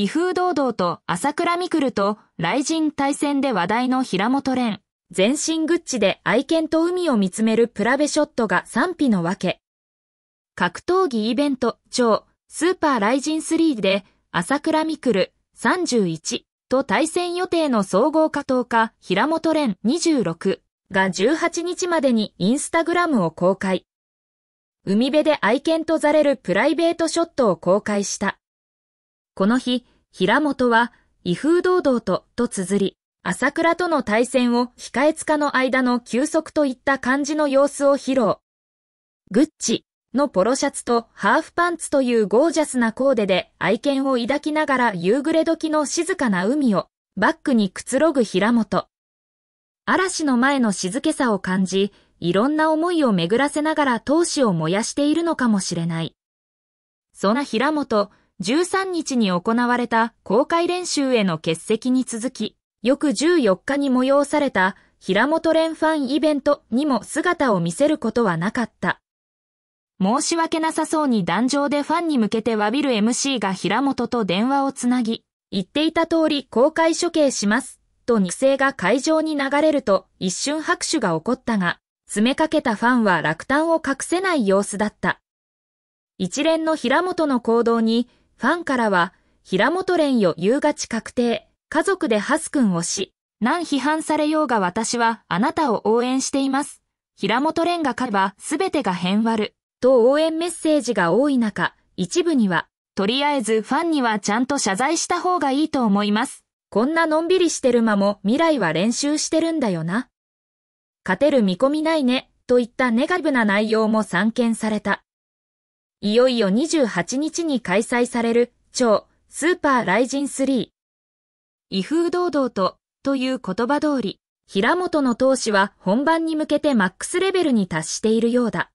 威風堂々と朝倉未来と雷神対戦で話題の平本蓮。全身グッチで愛犬と海を見つめるプラベショットが賛否のわけ。格闘技イベント、超、スーパーライジン3で、朝倉未来31と対戦予定の総合化藤家、平本蓮26が18日までにインスタグラムを公開。海辺で愛犬とざれるプライベートショットを公開した。この日、平本は、威風堂々と、と綴り、朝倉との対戦を控えつかの間の休息といった感じの様子を披露。グッチのポロシャツとハーフパンツというゴージャスなコーデで愛犬を抱きながら夕暮れ時の静かな海をバックにくつろぐ平本。嵐の前の静けさを感じ、いろんな思いを巡らせながら闘志を燃やしているのかもしれない。そんな平本、13日に行われた公開練習への欠席に続き、翌14日に催された平本連ファンイベントにも姿を見せることはなかった。申し訳なさそうに壇上でファンに向けて詫びる MC が平本と電話をつなぎ、言っていた通り公開処刑します、と肉声が会場に流れると一瞬拍手が起こったが、詰めかけたファンは落胆を隠せない様子だった。一連の平本の行動にファンからは、平本蓮よ夕勝確定、家族でハス君をし、何批判されようが私はあなたを応援しています。平本蓮が勝てば全てが変わる。と応援メッセージが多い中、一部には、とりあえずファンにはちゃんと謝罪した方がいいと思います。こんなのんびりしてる間も未来は練習してるんだよな。勝てる見込みないね、といったネガティブな内容も散見された。いよいよ28日に開催される、超スーパーライジン3。威風堂々と、という言葉通り、平本の投資は本番に向けてマックスレベルに達しているようだ。